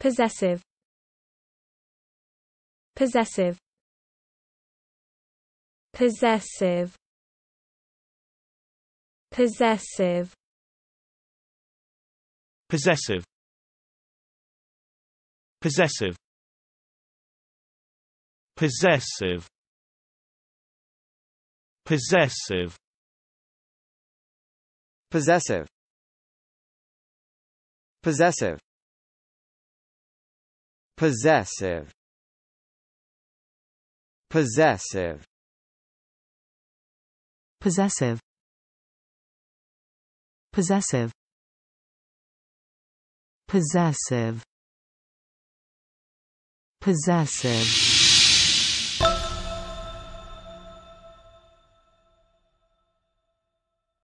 Possessive Possessive Possessive Possessive Possessive Possessive Possessive Possessive Possessive Possessive Possessive Possessive Possessive Possessive Possessive Possessive